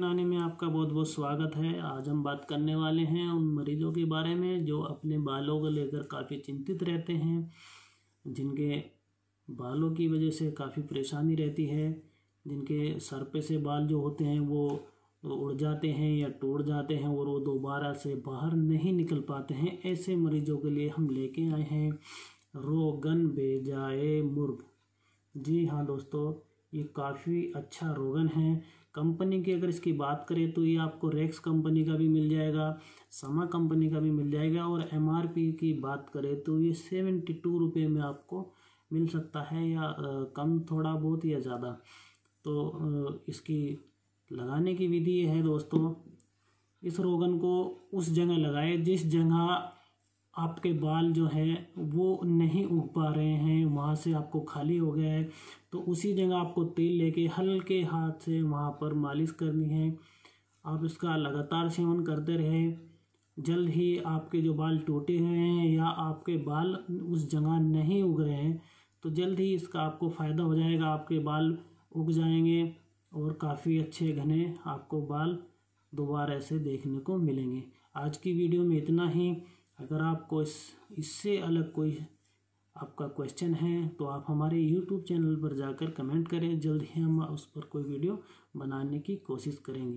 नाने में आपका बहुत बहुत स्वागत है आज हम बात करने वाले हैं उन मरीजों के बारे में जो अपने बालों को लेकर काफ़ी चिंतित रहते हैं जिनके बालों की वजह से काफ़ी परेशानी रहती है जिनके सर पे से बाल जो होते हैं वो उड़ जाते हैं या टूट जाते हैं और वो दोबारा से बाहर नहीं निकल पाते हैं ऐसे मरीजों के लिए हम लेके आए हैं रोगन बेजाए मुर्ग जी हाँ दोस्तों ये काफ़ी अच्छा रोगन है कंपनी की अगर इसकी बात करें तो ये आपको रेक्स कंपनी का भी मिल जाएगा समा कंपनी का भी मिल जाएगा और एम की बात करें तो ये सेवेंटी टू रुपये में आपको मिल सकता है या कम थोड़ा बहुत या ज़्यादा तो इसकी लगाने की विधि है दोस्तों इस रोगन को उस जगह लगाए जिस जगह आपके बाल जो है वो नहीं उग पा रहे हैं वहाँ से आपको खाली हो गया है तो उसी जगह आपको तेल लेके हल्के हाथ से वहाँ पर मालिश करनी है आप इसका लगातार सेवन करते रहें जल्द ही आपके जो बाल टूटे हुए हैं या आपके बाल उस जगह नहीं उग रहे हैं तो जल्द ही इसका आपको फ़ायदा हो जाएगा आपके बाल उग जाएंगे और काफ़ी अच्छे घने आपको बाल दोबारा ऐसे देखने को मिलेंगे आज की वीडियो में इतना ही अगर आपको इस इससे अलग कोई आपका क्वेश्चन है तो आप हमारे यूट्यूब चैनल पर जाकर कमेंट करें जल्द ही हम उस पर कोई वीडियो बनाने की कोशिश करेंगे